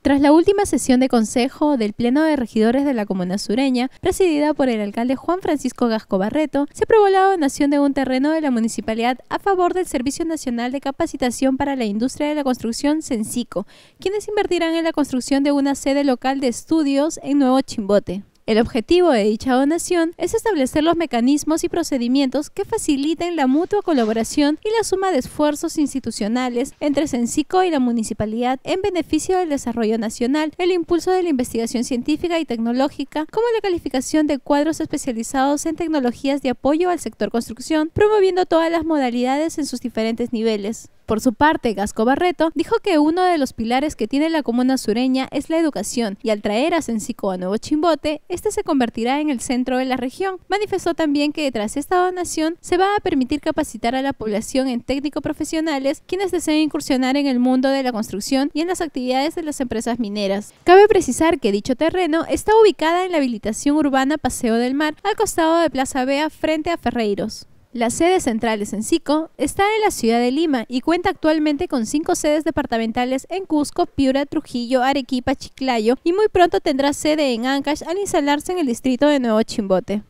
Tras la última sesión de consejo del Pleno de Regidores de la Comuna Sureña, presidida por el alcalde Juan Francisco Gasco Barreto, se aprobó la donación de un terreno de la municipalidad a favor del Servicio Nacional de Capacitación para la Industria de la Construcción, SENCICO, quienes invertirán en la construcción de una sede local de estudios en Nuevo Chimbote. El objetivo de dicha donación es establecer los mecanismos y procedimientos que faciliten la mutua colaboración y la suma de esfuerzos institucionales entre Sencico y la municipalidad en beneficio del desarrollo nacional, el impulso de la investigación científica y tecnológica, como la calificación de cuadros especializados en tecnologías de apoyo al sector construcción, promoviendo todas las modalidades en sus diferentes niveles. Por su parte, Gasco Barreto dijo que uno de los pilares que tiene la comuna sureña es la educación, y al traer a Sencico a Nuevo Chimbote, este se convertirá en el centro de la región. Manifestó también que tras esta donación se va a permitir capacitar a la población en técnico profesionales quienes deseen incursionar en el mundo de la construcción y en las actividades de las empresas mineras. Cabe precisar que dicho terreno está ubicado en la habilitación urbana Paseo del Mar, al costado de Plaza Bea frente a Ferreiros. La sede central en Sico está en la ciudad de Lima y cuenta actualmente con cinco sedes departamentales en Cusco, Piura, Trujillo, Arequipa, Chiclayo y muy pronto tendrá sede en Ancash al instalarse en el distrito de Nuevo Chimbote.